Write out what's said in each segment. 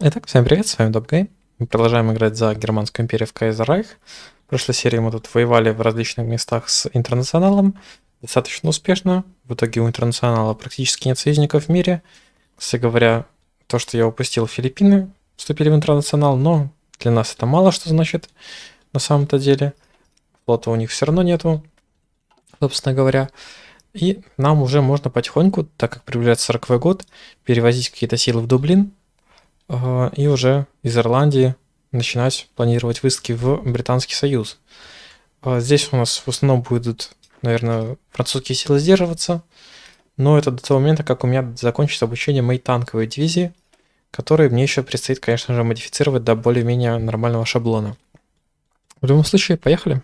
Итак, всем привет, с вами Добгей. Мы продолжаем играть за Германскую империю в Кайзерайх. В прошлой серии мы тут воевали в различных местах с Интернационалом. Достаточно успешно. В итоге у Интернационала практически нет союзников в мире. Кстати говоря, то, что я упустил, Филиппины вступили в Интернационал, но для нас это мало что значит на самом-то деле. Флота у них все равно нету, собственно говоря. И нам уже можно потихоньку, так как приближается 40 год, перевозить какие-то силы в Дублин, и уже из Ирландии начинать планировать выставки в Британский Союз. А здесь у нас в основном будут, наверное, французские силы сдерживаться, но это до того момента, как у меня закончится обучение моей танковой дивизии, которые мне еще предстоит, конечно же, модифицировать до более-менее нормального шаблона. В любом случае, поехали.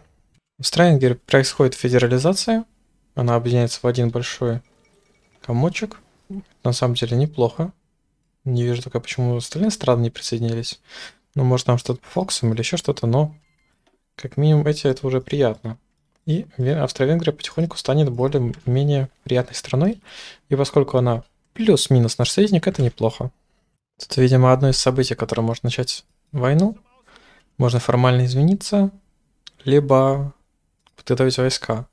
В Страйнгере происходит федерализация, она объединяется в один большой комочек. На самом деле неплохо. Не вижу только, почему остальные страны не присоединились. Ну, может, там что-то по Фоксам или еще что-то, но как минимум эти это уже приятно. И Австро-Венгрия потихоньку станет более-менее приятной страной, и поскольку она плюс-минус наш союзник, это неплохо. Это, видимо, одно из событий, которое может начать войну. Можно формально извиниться, либо подготовить войска.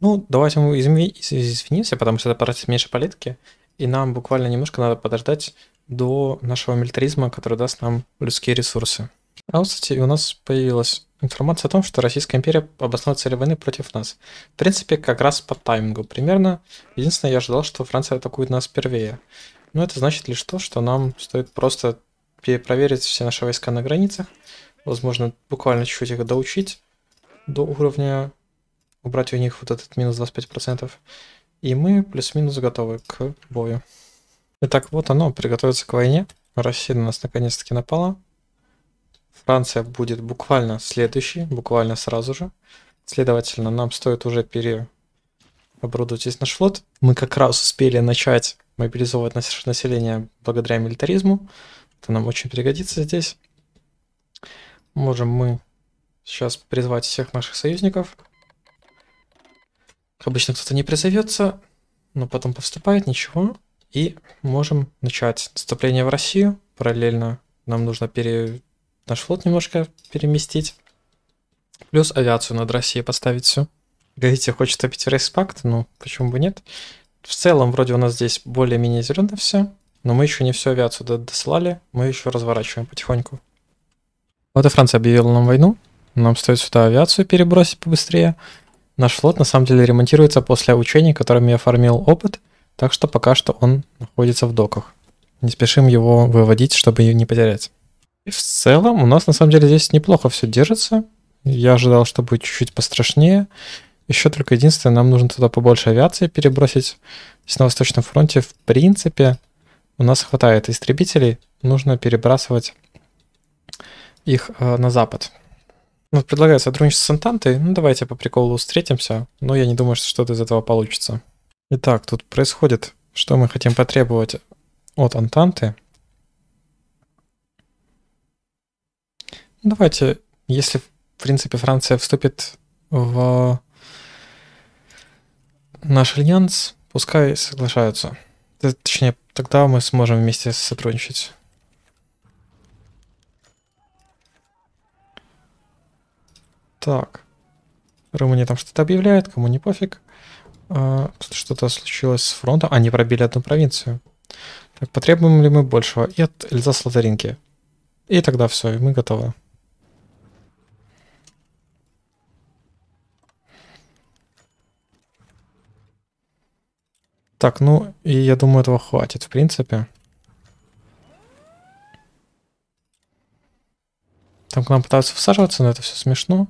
Ну, давайте мы изв... извинимся, потому что это потратит меньше политики, и нам буквально немножко надо подождать до нашего милитаризма, который даст нам людские ресурсы. А вот, кстати, у нас появилась информация о том, что Российская империя обоснует цели войны против нас. В принципе, как раз по таймингу примерно. Единственное, я ожидал, что Франция атакует нас впервые. Но это значит лишь то, что нам стоит просто перепроверить все наши войска на границах. Возможно, буквально чуть-чуть их доучить до уровня... Убрать у них вот этот минус 25%. И мы плюс-минус готовы к бою. Итак, вот оно, приготовиться к войне. Россия на нас наконец-таки напала. Франция будет буквально следующей, буквально сразу же. Следовательно, нам стоит уже переоборудовать здесь наш флот. Мы как раз успели начать мобилизовывать население благодаря милитаризму. Это нам очень пригодится здесь. Можем мы сейчас призвать всех наших союзников. Обычно кто-то не призовется, но потом повступает, ничего. И можем начать наступление в Россию. Параллельно нам нужно пере... наш флот немножко переместить. Плюс авиацию над Россией поставить всю. Говорите, хочет топить рейс-пакт, ну почему бы нет. В целом вроде у нас здесь более-менее зелено все. Но мы еще не всю авиацию досылали, мы еще разворачиваем потихоньку. Вот и Франция объявила нам войну. Нам стоит сюда авиацию перебросить побыстрее. Наш флот на самом деле ремонтируется после учений, которыми я фармил опыт. Так что пока что он находится в доках. Не спешим его выводить, чтобы ее не потерять. И в целом у нас на самом деле здесь неплохо все держится. Я ожидал, что будет чуть-чуть пострашнее. Еще только единственное, нам нужно туда побольше авиации перебросить. Здесь на Восточном фронте, в принципе, у нас хватает истребителей. Нужно перебрасывать их э, на запад. Ну, предлагаю сотрудничество с Антантой. Ну, давайте по приколу встретимся. Но я не думаю, что что-то из этого получится. Итак, тут происходит, что мы хотим потребовать от Антанты. Ну, давайте, если, в принципе, Франция вступит в наш альянс, пускай соглашаются. Э, точнее, тогда мы сможем вместе сотрудничать. Так. Румыния там что-то объявляет, кому не пофиг. А, что-то случилось с фронтом. Они пробили одну провинцию. Так, потребуем ли мы большего? И от Эльзас-Лотаринки. И тогда все, и мы готовы. Так, ну, и я думаю, этого хватит, в принципе. Там к нам пытаются всаживаться, но это все смешно.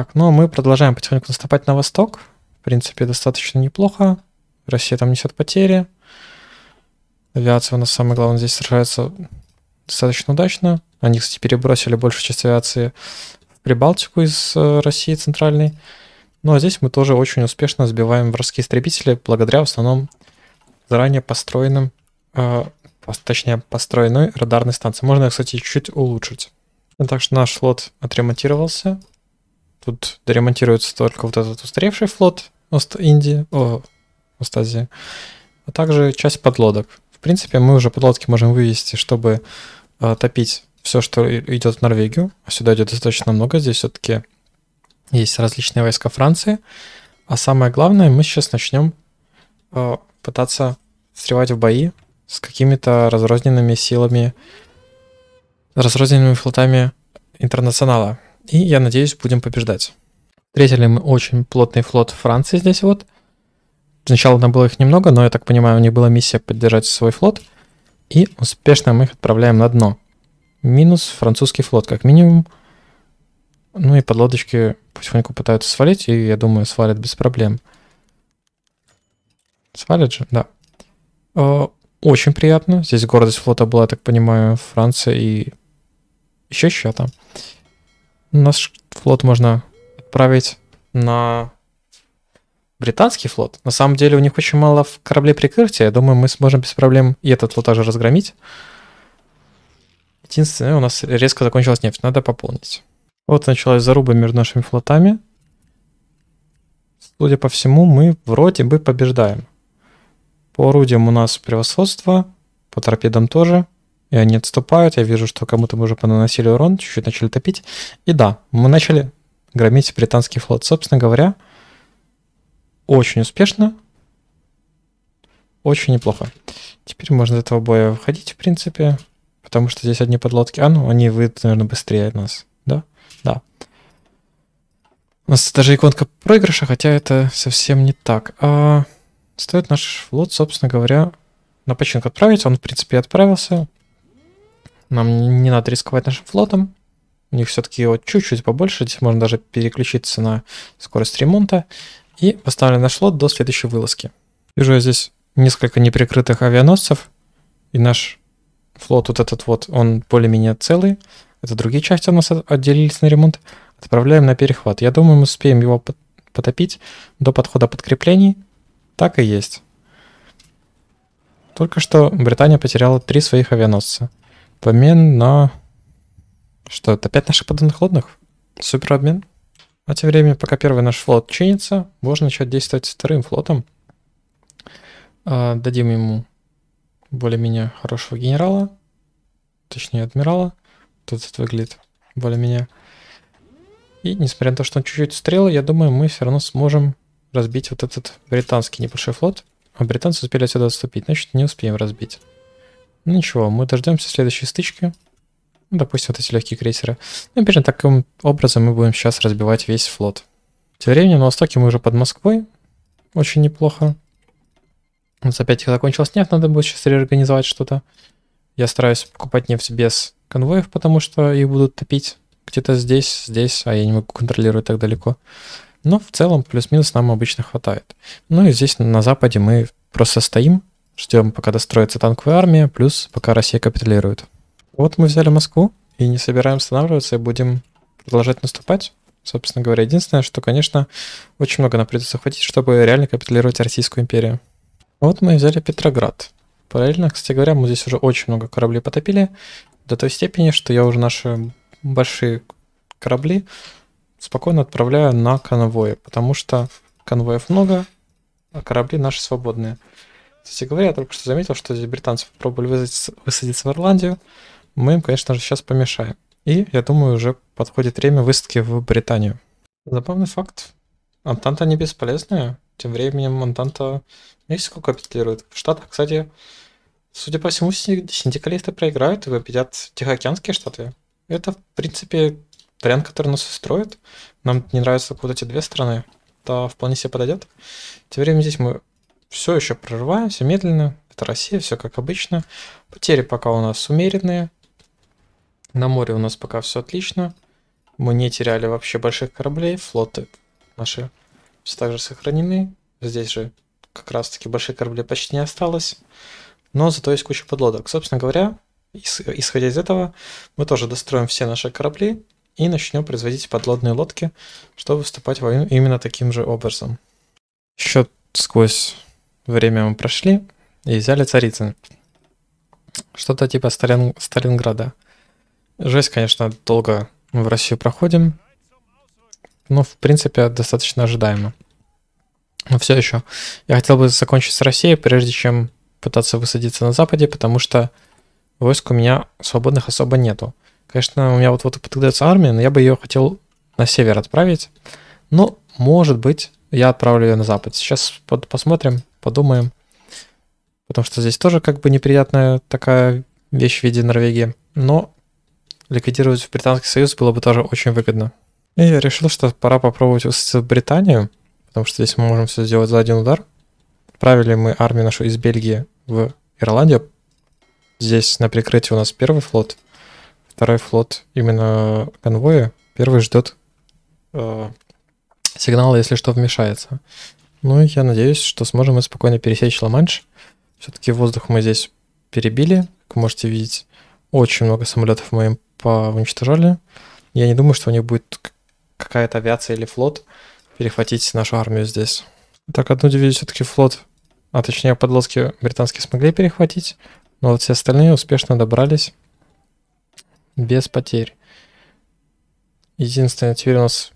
Так, ну а мы продолжаем потихоньку наступать на восток. В принципе, достаточно неплохо. Россия там несет потери. Авиация у нас, самое главное, здесь сражается достаточно удачно. Они, кстати, перебросили большую часть авиации в Прибалтику из э, России центральной. Ну а здесь мы тоже очень успешно сбиваем вражеские истребители, благодаря в основном заранее построенным, э, точнее, построенной радарной станции. Можно ее, кстати, чуть улучшить. Так что наш лот отремонтировался. Тут доремонтируется только вот этот устаревший флот Ост Индии, о, Остазии, а также часть подлодок. В принципе, мы уже подлодки можем вывести, чтобы э, топить все, что идет в Норвегию. А сюда идет достаточно много. Здесь все-таки есть различные войска Франции. А самое главное, мы сейчас начнем э, а, пытаться встревать в бои с какими-то разрозненными силами, разрозненными флотами интернационала. И я надеюсь, будем побеждать. Встретили мы очень плотный флот Франции здесь вот. Сначала там было их немного, но, я так понимаю, у них была миссия поддержать свой флот. И успешно мы их отправляем на дно. Минус французский флот, как минимум. Ну и подлодочки потихоньку пытаются свалить, и, я думаю, свалят без проблем. Свалят же, да. Э, очень приятно. Здесь гордость флота была, я так понимаю, Франция и еще чья-то. Наш флот можно отправить на британский флот. На самом деле у них очень мало в корабле прикрытия. Я думаю, мы сможем без проблем и этот флот тоже разгромить. Единственное, у нас резко закончилась нефть. Надо пополнить. Вот началась заруба между нашими флотами. Судя по всему, мы вроде бы побеждаем. По орудиям у нас превосходство, по торпедам тоже и они отступают. Я вижу, что кому-то мы уже понаносили урон, чуть-чуть начали топить. И да, мы начали громить британский флот. Собственно говоря, очень успешно, очень неплохо. Теперь можно из этого боя выходить, в принципе, потому что здесь одни подлодки. А, ну, они выйдут, наверное, быстрее нас, да? Да. У нас даже иконка проигрыша, хотя это совсем не так. А стоит наш флот, собственно говоря, на починку отправить. Он, в принципе, отправился. Нам не надо рисковать нашим флотом. У них все-таки его чуть-чуть побольше. Здесь можно даже переключиться на скорость ремонта. И поставлен наш флот до следующей вылазки. Вижу я здесь несколько неприкрытых авианосцев. И наш флот вот этот вот, он более-менее целый. Это другие части у нас отделились на ремонт. Отправляем на перехват. Я думаю, мы успеем его потопить до подхода подкреплений. Так и есть. Только что Британия потеряла три своих авианосца в обмен на... Что, это 5 наших подводных лодных Супер обмен. А тем временем, пока первый наш флот чинится, можно начать действовать с вторым флотом. А, дадим ему более-менее хорошего генерала, точнее адмирала. Тут это выглядит более-менее. И несмотря на то, что он чуть-чуть стрел, я думаю, мы все равно сможем разбить вот этот британский небольшой флот. А британцы успели отсюда отступить, значит, не успеем разбить. Ну, ничего, мы дождемся следующей стычки. Ну, допустим, вот эти легкие крейсеры. Ну, примерно таким образом мы будем сейчас разбивать весь флот. Тем временем на востоке мы уже под Москвой. Очень неплохо. У нас опять закончилась нефть, надо будет сейчас реорганизовать что-то. Я стараюсь покупать нефть без конвоев, потому что их будут топить где-то здесь, здесь, а я не могу контролировать так далеко. Но в целом плюс-минус нам обычно хватает. Ну и здесь на западе мы просто стоим, Ждем, пока достроится танковая армия, плюс пока Россия капитулирует. Вот мы взяли Москву и не собираем останавливаться, и будем продолжать наступать. Собственно говоря, единственное, что, конечно, очень много нам придется хватить, чтобы реально капитулировать Российскую империю. Вот мы взяли Петроград. Параллельно, кстати говоря, мы здесь уже очень много кораблей потопили, до той степени, что я уже наши большие корабли спокойно отправляю на конвои, потому что конвоев много, а корабли наши свободные. Кстати говоря, я только что заметил, что здесь британцы попробовали высадиться, в Ирландию. Мы им, конечно же, сейчас помешаем. И, я думаю, уже подходит время высадки в Британию. Забавный факт. Антанта не бесполезная. Тем временем Антанта Мексику капитулирует. В Штатах, кстати, судя по всему, синдикалисты проиграют и победят Тихоокеанские штаты. Это, в принципе, вариант, который нас устроит. Нам не нравятся вот эти две страны. Это вполне себе подойдет. Тем временем здесь мы все еще прорываемся медленно. Это Россия, все как обычно. Потери пока у нас умеренные. На море у нас пока все отлично. Мы не теряли вообще больших кораблей. Флоты наши все также сохранены. Здесь же как раз таки больших кораблей почти не осталось. Но зато есть куча подлодок. Собственно говоря, исходя из этого, мы тоже достроим все наши корабли и начнем производить подлодные лодки, чтобы выступать в войну именно таким же образом. Еще сквозь Время мы прошли и взяли Царицын. Что-то типа Сталин... Сталинграда. Жесть, конечно, долго мы в Россию проходим. но ну, в принципе, достаточно ожидаемо. Но все еще. Я хотел бы закончить с Россией, прежде чем пытаться высадиться на Западе, потому что войск у меня свободных особо нету. Конечно, у меня вот-вот подготовится армия, но я бы ее хотел на север отправить. Но, может быть, я отправлю ее на запад. Сейчас под посмотрим подумаем. Потому что здесь тоже как бы неприятная такая вещь в виде Норвегии. Но ликвидировать в Британский Союз было бы тоже очень выгодно. И я решил, что пора попробовать высадить Британию, потому что здесь мы можем все сделать за один удар. Отправили мы армию нашу из Бельгии в Ирландию. Здесь на прикрытии у нас первый флот, второй флот именно конвоя. Первый ждет э, сигнала, если что, вмешается. Ну, я надеюсь, что сможем мы спокойно пересечь Ла-Манш. Все-таки воздух мы здесь перебили. Как можете видеть, очень много самолетов мы им уничтожали. Я не думаю, что у них будет какая-то авиация или флот перехватить нашу армию здесь. Так, одну дивизию все-таки флот, а точнее подлодки британские смогли перехватить, но вот все остальные успешно добрались без потерь. Единственное, теперь у нас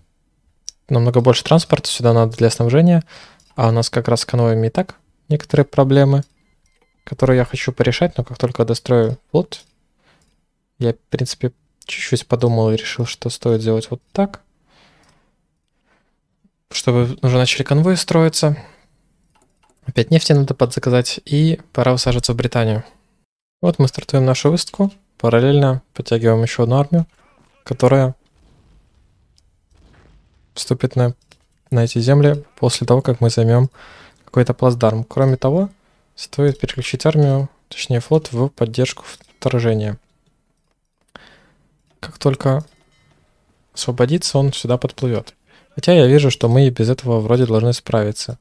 намного больше транспорта сюда надо для снабжения – а у нас как раз с конвоями и так некоторые проблемы, которые я хочу порешать, но как только дострою вот, я, в принципе, чуть-чуть подумал и решил, что стоит сделать вот так, чтобы уже начали конвои строиться. Опять нефти надо подзаказать, и пора усаживаться в Британию. Вот мы стартуем нашу выставку, параллельно подтягиваем еще одну армию, которая вступит на на эти земли после того, как мы займем какой-то плацдарм. Кроме того, стоит переключить армию, точнее флот, в поддержку вторжения. Как только освободится, он сюда подплывет. Хотя я вижу, что мы и без этого вроде должны справиться.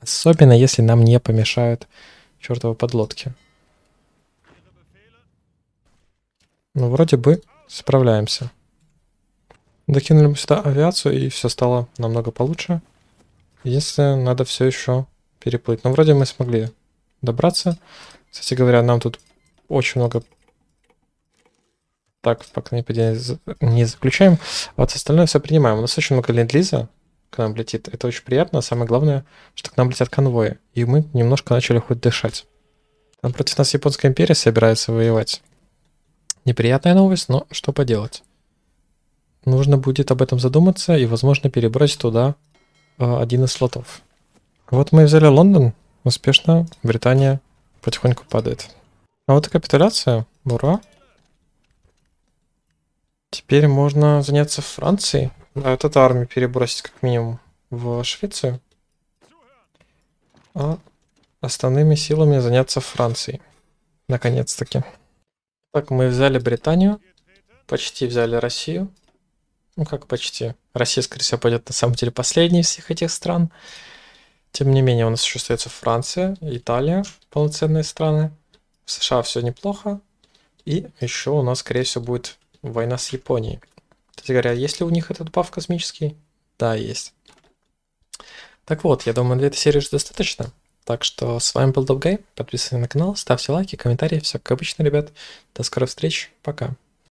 Особенно, если нам не помешают чертовы подлодки. Ну, вроде бы справляемся. Докинули бы сюда авиацию, и все стало намного получше. Единственное, надо все еще переплыть. Но ну, вроде мы смогли добраться. Кстати говоря, нам тут очень много... Так, пока не, не заключаем. А вот остальное все принимаем. У нас очень много ленд-лиза к нам летит. Это очень приятно. А самое главное, что к нам летят конвои. И мы немножко начали хоть дышать. Там против нас Японская империя собирается воевать. Неприятная новость, но что поделать нужно будет об этом задуматься и, возможно, перебросить туда э, один из слотов. Вот мы взяли Лондон. Успешно Британия потихоньку падает. А вот и капитуляция. Ура. Теперь можно заняться Францией. Да, этот армию перебросить как минимум в Швецию. А основными силами заняться Францией. Наконец-таки. Так, мы взяли Британию. Почти взяли Россию ну как почти. Россия, скорее всего, пойдет на самом деле последней из всех этих стран. Тем не менее, у нас еще остается Франция, Италия, полноценные страны. В США все неплохо. И еще у нас, скорее всего, будет война с Японией. Кстати говоря, есть ли у них этот баф космический? Да, есть. Так вот, я думаю, для этой серии уже достаточно. Так что с вами был Добгай, подписывайтесь на канал, ставьте лайки, комментарии, все как обычно, ребят. До скорых встреч, пока.